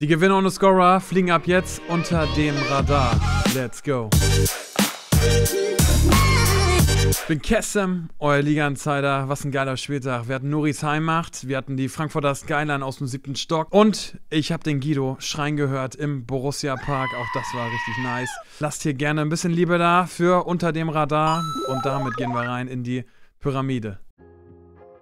Die Gewinner und die Scorer fliegen ab jetzt unter dem Radar. Let's go. Ich bin Kessem, euer Liga-Insider. Was ein geiler Spieltag. Wir hatten Nuris Heimacht, wir hatten die Frankfurter Skyline aus dem siebten Stock und ich habe den Guido schreien gehört im Borussia Park. Auch das war richtig nice. Lasst hier gerne ein bisschen Liebe da für unter dem Radar und damit gehen wir rein in die Pyramide.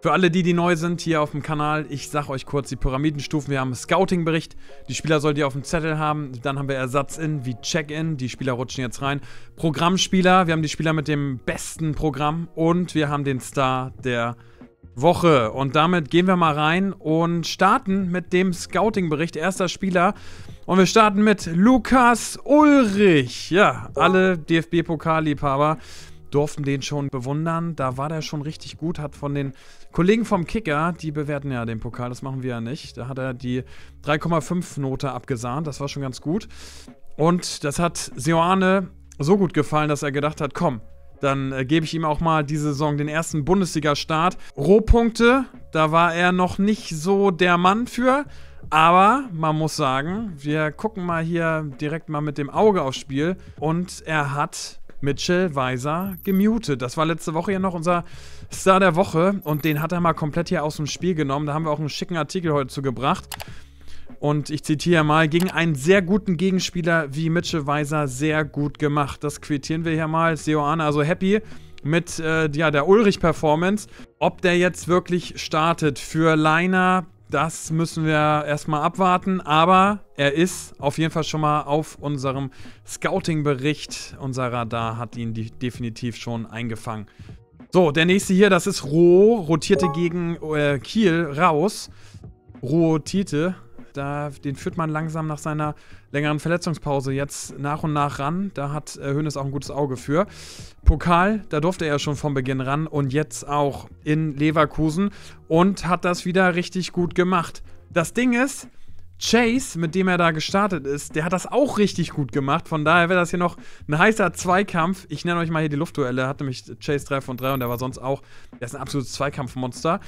Für alle die, die neu sind hier auf dem Kanal, ich sag euch kurz die Pyramidenstufen. Wir haben Scouting-Bericht, die Spieler sollt ihr auf dem Zettel haben. Dann haben wir Ersatz-In wie Check-In, die Spieler rutschen jetzt rein. Programmspieler, wir haben die Spieler mit dem besten Programm und wir haben den Star der Woche. Und damit gehen wir mal rein und starten mit dem Scouting-Bericht. Erster Spieler und wir starten mit Lukas Ulrich. Ja, alle DFB-Pokalliebhaber. liebhaber durften den schon bewundern. Da war der schon richtig gut, hat von den Kollegen vom Kicker, die bewerten ja den Pokal, das machen wir ja nicht. Da hat er die 3,5 Note abgesahnt, das war schon ganz gut. Und das hat Sioane so gut gefallen, dass er gedacht hat, komm, dann äh, gebe ich ihm auch mal diese Saison den ersten Bundesliga-Start. Rohpunkte, da war er noch nicht so der Mann für. Aber man muss sagen, wir gucken mal hier direkt mal mit dem Auge aufs Spiel. Und er hat Mitchell Weiser gemutet. Das war letzte Woche ja noch unser Star der Woche und den hat er mal komplett hier aus dem Spiel genommen. Da haben wir auch einen schicken Artikel heute zugebracht. Und ich zitiere mal, gegen einen sehr guten Gegenspieler wie Mitchell Weiser sehr gut gemacht. Das quittieren wir hier mal. Seoane also happy mit äh, ja, der Ulrich-Performance. Ob der jetzt wirklich startet für Leiner, das müssen wir erstmal abwarten, aber er ist auf jeden Fall schon mal auf unserem Scouting-Bericht. Unser Radar hat ihn definitiv schon eingefangen. So, der nächste hier, das ist Roh, rotierte gegen äh, Kiel raus. Rotierte, da, den führt man langsam nach seiner längeren Verletzungspause jetzt nach und nach ran. Da hat äh, Hönes auch ein gutes Auge für. Pokal, da durfte er ja schon von Beginn ran und jetzt auch in Leverkusen und hat das wieder richtig gut gemacht. Das Ding ist, Chase, mit dem er da gestartet ist, der hat das auch richtig gut gemacht. Von daher wäre das hier noch ein heißer Zweikampf. Ich nenne euch mal hier die Luftduelle. Hat nämlich Chase 3 von 3 und der war sonst auch. Der ist ein absolutes Zweikampfmonster.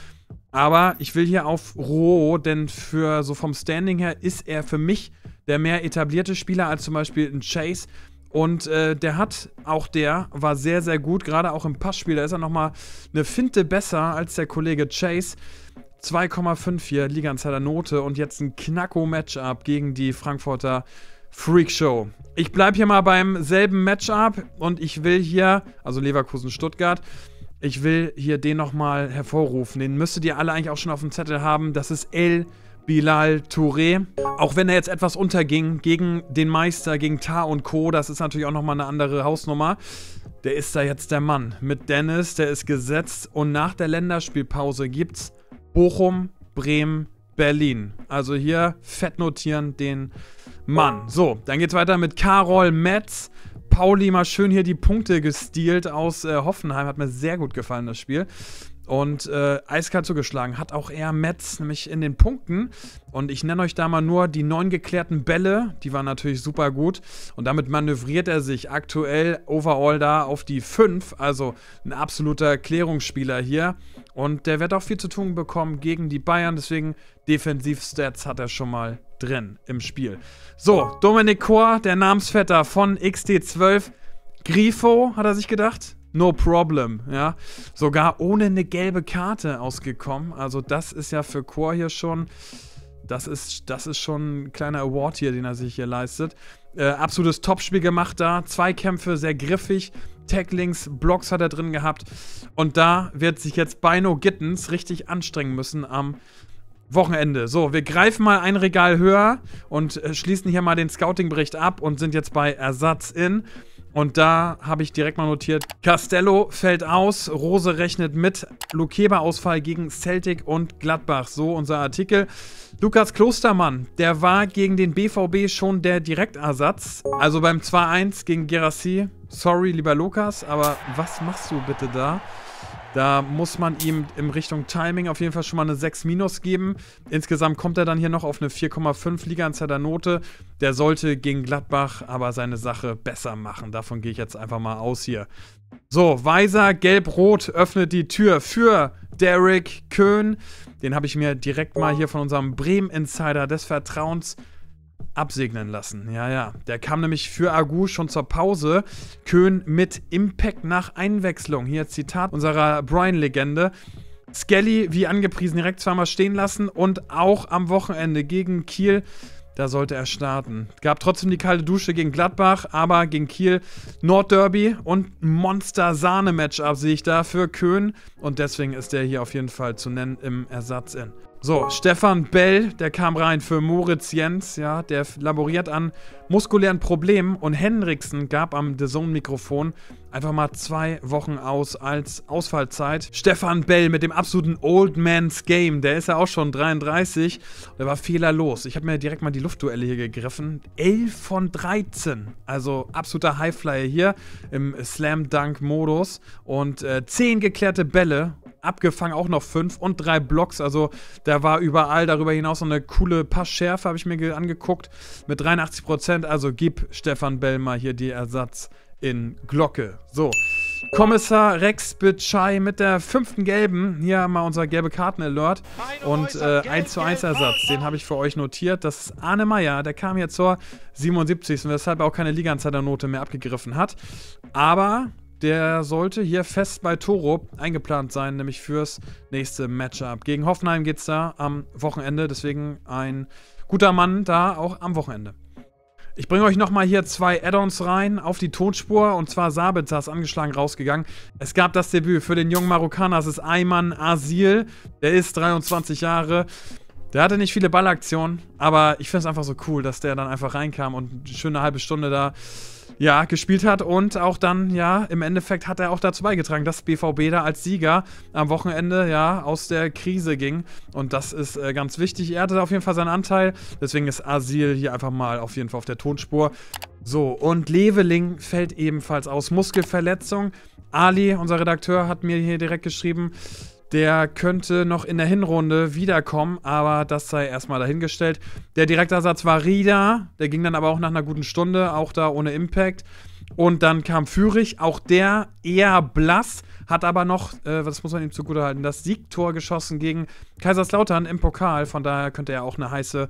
Aber ich will hier auf Roh, denn für so vom Standing her ist er für mich der mehr etablierte Spieler als zum Beispiel ein Chase. Und äh, der hat, auch der, war sehr, sehr gut. Gerade auch im Passspiel, da ist er nochmal eine Finte besser als der Kollege Chase. 2,5 hier, Liga Insider Note und jetzt ein Knacko-Matchup gegen die Frankfurter Freak Show. Ich bleibe hier mal beim selben Matchup und ich will hier, also Leverkusen-Stuttgart, ich will hier den nochmal hervorrufen. Den müsstet ihr alle eigentlich auch schon auf dem Zettel haben. Das ist El Bilal Touré. Auch wenn er jetzt etwas unterging gegen den Meister, gegen Ta und Co., das ist natürlich auch nochmal eine andere Hausnummer. Der ist da jetzt der Mann mit Dennis, der ist gesetzt und nach der Länderspielpause gibt es Bochum, Bremen, Berlin. Also hier fett notieren den Mann. So, dann geht's weiter mit Karol Metz. Pauli mal schön hier die Punkte gestielt aus äh, Hoffenheim. Hat mir sehr gut gefallen, das Spiel und äh, eiskalt zugeschlagen. Hat auch er Metz nämlich in den Punkten. Und ich nenne euch da mal nur die neun geklärten Bälle. Die waren natürlich super gut. Und damit manövriert er sich aktuell overall da auf die fünf. Also ein absoluter Klärungsspieler hier. Und der wird auch viel zu tun bekommen gegen die Bayern. Deswegen Defensivstats hat er schon mal drin im Spiel. So, Dominik Kor, der Namensvetter von XT12. Grifo, hat er sich gedacht no problem, ja. Sogar ohne eine gelbe Karte ausgekommen. Also das ist ja für Chor hier schon, das ist, das ist schon ein kleiner Award hier, den er sich hier leistet. Äh, absolutes Topspiel gemacht da. Zwei Kämpfe, sehr griffig. Taglings, Blocks hat er drin gehabt. Und da wird sich jetzt Bino Gittens richtig anstrengen müssen am Wochenende. So, wir greifen mal ein Regal höher und äh, schließen hier mal den Scouting-Bericht ab und sind jetzt bei Ersatz in. Und da habe ich direkt mal notiert, Castello fällt aus, Rose rechnet mit, Lukeba-Ausfall gegen Celtic und Gladbach. So unser Artikel. Lukas Klostermann, der war gegen den BVB schon der Direktersatz. Also beim 2-1 gegen Gerassi. Sorry, lieber Lukas, aber was machst du bitte da? Da muss man ihm in Richtung Timing auf jeden Fall schon mal eine 6 minus geben. Insgesamt kommt er dann hier noch auf eine 4,5 Liga an Note. Der sollte gegen Gladbach aber seine Sache besser machen. Davon gehe ich jetzt einfach mal aus hier. So, Weiser Gelb-Rot öffnet die Tür für Derek Köhn. Den habe ich mir direkt mal hier von unserem Bremen-Insider des Vertrauens absegnen lassen. Ja, ja. Der kam nämlich für Agu schon zur Pause. Köhn mit Impact nach Einwechslung. Hier Zitat unserer Brian-Legende. Skelly, wie angepriesen, direkt zweimal stehen lassen und auch am Wochenende gegen Kiel. Da sollte er starten. Gab trotzdem die kalte Dusche gegen Gladbach, aber gegen Kiel Nordderby und Monster-Sahne-Matchup sehe ich da für Köhn. Und deswegen ist der hier auf jeden Fall zu nennen im Ersatz in. So, Stefan Bell, der kam rein für Moritz Jens, ja, der laboriert an muskulären Problemen und Henriksen gab am The Zone Mikrofon einfach mal zwei Wochen aus als Ausfallzeit. Stefan Bell mit dem absoluten Old Man's Game, der ist ja auch schon 33, der war fehlerlos. Ich habe mir direkt mal die Luftduelle hier gegriffen. 11 von 13, also absoluter Highflyer hier im Slam Dunk Modus und äh, 10 geklärte Bälle abgefangen auch noch fünf und drei Blocks. Also da war überall darüber hinaus so eine coole Passschärfe, habe ich mir angeguckt, mit 83 Prozent. Also gib Stefan Bellmer hier die Ersatz in Glocke. So. Kommissar Rex Bitschei mit der fünften gelben. Hier haben wir unser gelbe Karten-Alert. Und äh, 1 zu 1 Ersatz, den habe ich für euch notiert. Das ist Arne Meyer, der kam hier zur 77. und weshalb er auch keine Liga-Note mehr abgegriffen hat. Aber der sollte hier fest bei Toro eingeplant sein, nämlich fürs nächste Matchup. Gegen Hoffenheim geht es da am Wochenende, deswegen ein guter Mann da auch am Wochenende. Ich bringe euch nochmal hier zwei Add-ons rein auf die Tonspur und zwar Sabitzer ist angeschlagen rausgegangen. Es gab das Debüt für den jungen Marokkaner, das ist Ayman Asil, der ist 23 Jahre. Der hatte nicht viele Ballaktionen, aber ich finde es einfach so cool, dass der dann einfach reinkam und eine schöne halbe Stunde da ja, gespielt hat und auch dann, ja, im Endeffekt hat er auch dazu beigetragen, dass BVB da als Sieger am Wochenende, ja, aus der Krise ging und das ist äh, ganz wichtig. Er hatte auf jeden Fall seinen Anteil, deswegen ist Asil hier einfach mal auf jeden Fall auf der Tonspur. So, und Leveling fällt ebenfalls aus. Muskelverletzung. Ali, unser Redakteur, hat mir hier direkt geschrieben, der könnte noch in der Hinrunde wiederkommen, aber das sei erstmal dahingestellt. Der Direktersatz war Rieder, der ging dann aber auch nach einer guten Stunde, auch da ohne Impact. Und dann kam Fürich, auch der eher blass, hat aber noch, äh, das muss man ihm zugutehalten, das Siegtor geschossen gegen Kaiserslautern im Pokal. Von daher könnte er auch eine heiße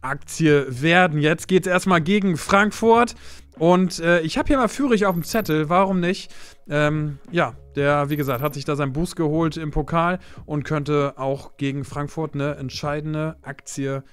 Aktie werden. Jetzt geht es erstmal gegen Frankfurt. Und äh, ich habe hier mal Fürich auf dem Zettel, warum nicht? Ähm, ja, der, wie gesagt, hat sich da seinen Boost geholt im Pokal und könnte auch gegen Frankfurt eine entscheidende Aktie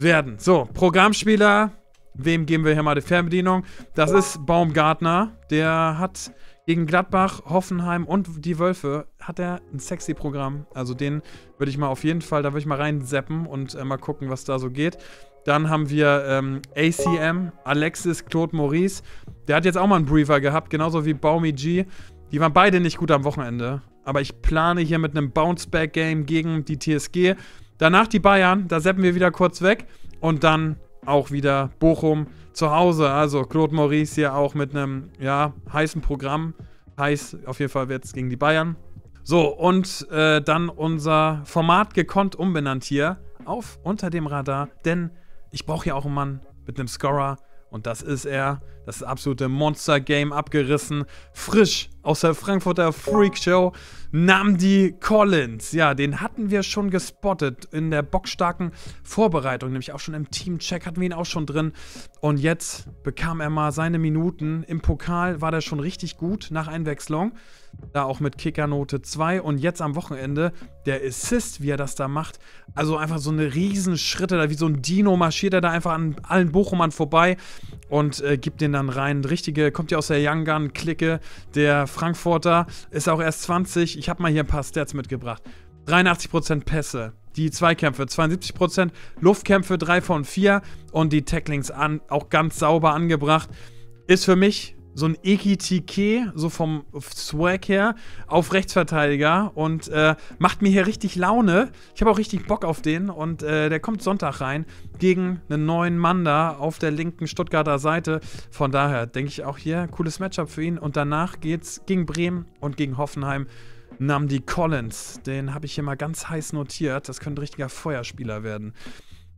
werden. So, Programmspieler, wem geben wir hier mal die Fernbedienung? Das ist Baumgartner, der hat gegen Gladbach, Hoffenheim und die Wölfe hat er ein sexy Programm. Also den würde ich mal auf jeden Fall, da würde ich mal reinseppen und äh, mal gucken, was da so geht. Dann haben wir ähm, ACM, Alexis Claude Maurice. Der hat jetzt auch mal einen Briefer gehabt, genauso wie Baumi G. Die waren beide nicht gut am Wochenende. Aber ich plane hier mit einem bounceback game gegen die TSG. Danach die Bayern, da seppen wir wieder kurz weg. Und dann auch wieder Bochum zu Hause. Also Claude Maurice hier auch mit einem ja, heißen Programm. Heiß auf jeden Fall wird es gegen die Bayern. So, und äh, dann unser Format gekonnt umbenannt hier auf Unter dem Radar, denn ich brauche ja auch einen Mann mit einem Scorer. Und das ist er. Das absolute Monster-Game abgerissen. Frisch aus der Frankfurter Freak Show nahm die Collins. Ja, den hatten wir schon gespottet in der bockstarken Vorbereitung. Nämlich auch schon im Teamcheck hatten wir ihn auch schon drin. Und jetzt bekam er mal seine Minuten. Im Pokal war der schon richtig gut nach Einwechslung da auch mit Kickernote 2 und jetzt am Wochenende der Assist, wie er das da macht, also einfach so eine Riesenschritte, da wie so ein Dino marschiert er da einfach an allen Bochumern vorbei und äh, gibt den dann rein. Richtige, kommt ja aus der Young Gun Clique, der Frankfurter ist auch erst 20. Ich habe mal hier ein paar Stats mitgebracht. 83% Pässe, die Zweikämpfe 72%, Luftkämpfe 3 von 4 und die Tacklings an, auch ganz sauber angebracht. Ist für mich so ein Ekitike, so vom Swag her, auf Rechtsverteidiger und äh, macht mir hier richtig Laune. Ich habe auch richtig Bock auf den und äh, der kommt Sonntag rein gegen einen neuen Manda auf der linken Stuttgarter Seite. Von daher denke ich auch hier, cooles Matchup für ihn und danach geht's gegen Bremen und gegen Hoffenheim. Namdi Collins, den habe ich hier mal ganz heiß notiert. Das könnte ein richtiger Feuerspieler werden.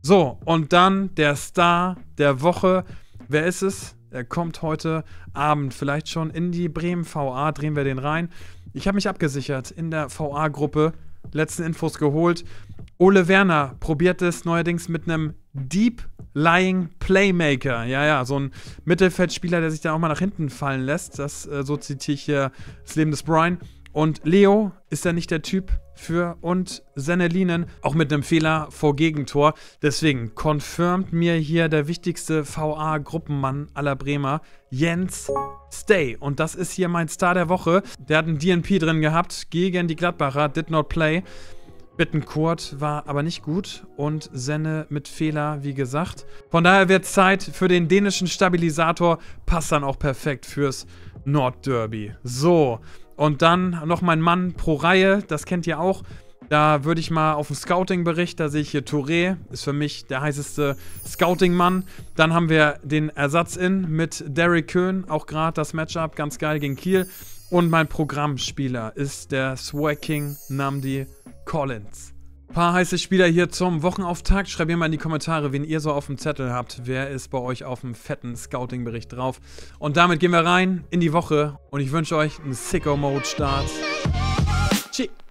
So, und dann der Star der Woche. Wer ist es? Er äh, kommt heute Abend vielleicht schon in die Bremen VA, drehen wir den rein. Ich habe mich abgesichert in der VA-Gruppe, letzten Infos geholt. Ole Werner probiert es neuerdings mit einem Deep Lying Playmaker. Ja, ja, so ein Mittelfeldspieler, der sich da auch mal nach hinten fallen lässt. Das, äh, so zitiere ich hier das Leben des Brian. Und Leo ist ja nicht der Typ für und Sennelinen auch mit einem Fehler vor Gegentor. Deswegen confirmt mir hier der wichtigste VA-Gruppenmann aller Bremer, Jens Stay. Und das ist hier mein Star der Woche. Der hat einen DNP drin gehabt gegen die Gladbacher, did not play. Bittenkurt war aber nicht gut und Senne mit Fehler, wie gesagt. Von daher wird Zeit für den dänischen Stabilisator, passt dann auch perfekt fürs Nordderby. So, und dann noch mein Mann pro Reihe, das kennt ihr auch. Da würde ich mal auf den Scouting-Bericht, da sehe ich hier Touré, ist für mich der heißeste Scouting-Mann. Dann haben wir den Ersatz-In mit Derek Köhn, auch gerade das Matchup, ganz geil gegen Kiel. Und mein Programmspieler ist der Swag King Namdi Collins. Paar heiße Spieler hier zum Wochenauftakt. Schreibt mir mal in die Kommentare, wen ihr so auf dem Zettel habt. Wer ist bei euch auf dem fetten Scouting-Bericht drauf? Und damit gehen wir rein in die Woche und ich wünsche euch einen Sicko-Mode-Start. Tschüss.